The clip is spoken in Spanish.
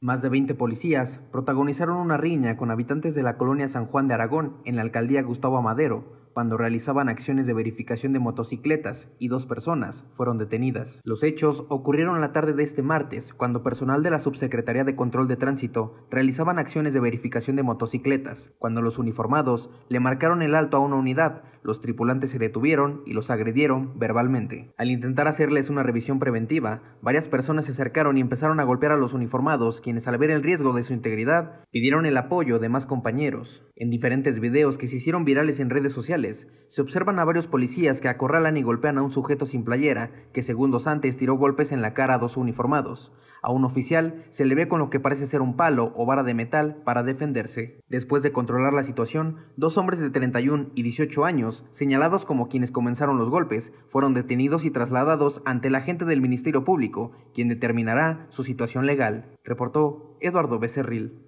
Más de 20 policías protagonizaron una riña con habitantes de la colonia San Juan de Aragón en la alcaldía Gustavo Amadero cuando realizaban acciones de verificación de motocicletas y dos personas fueron detenidas. Los hechos ocurrieron la tarde de este martes cuando personal de la Subsecretaría de Control de Tránsito realizaban acciones de verificación de motocicletas, cuando los uniformados le marcaron el alto a una unidad los tripulantes se detuvieron y los agredieron verbalmente. Al intentar hacerles una revisión preventiva, varias personas se acercaron y empezaron a golpear a los uniformados, quienes al ver el riesgo de su integridad, pidieron el apoyo de más compañeros. En diferentes videos que se hicieron virales en redes sociales, se observan a varios policías que acorralan y golpean a un sujeto sin playera, que segundos antes tiró golpes en la cara a dos uniformados. A un oficial se le ve con lo que parece ser un palo o vara de metal para defenderse. Después de controlar la situación, dos hombres de 31 y 18 años señalados como quienes comenzaron los golpes, fueron detenidos y trasladados ante la gente del Ministerio Público, quien determinará su situación legal, reportó Eduardo Becerril.